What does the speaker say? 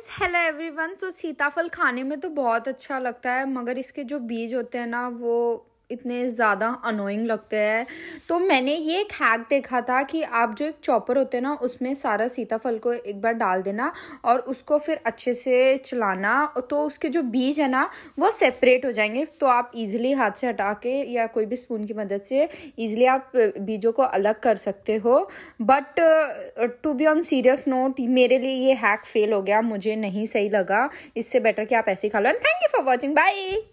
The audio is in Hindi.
गाइस हेलो एवरीवन सो सीताफल खाने में तो बहुत अच्छा लगता है मगर इसके जो बीज होते हैं ना वो इतने ज़्यादा अनोइंग लगते हैं तो मैंने ये एक हैक देखा था कि आप जो एक चॉपर होते हैं ना उसमें सारा सीताफल को एक बार डाल देना और उसको फिर अच्छे से चलाना तो उसके जो बीज है ना वो सेपरेट हो जाएंगे तो आप इजीली हाथ से हटा के या कोई भी स्पून की मदद से इजीली आप बीजों को अलग कर सकते हो but to be on serious note मेरे लिए ये हैक फेल हो गया मुझे नहीं सही लगा इससे बेटर कि आप ऐसे ही खा लो thank you for watching by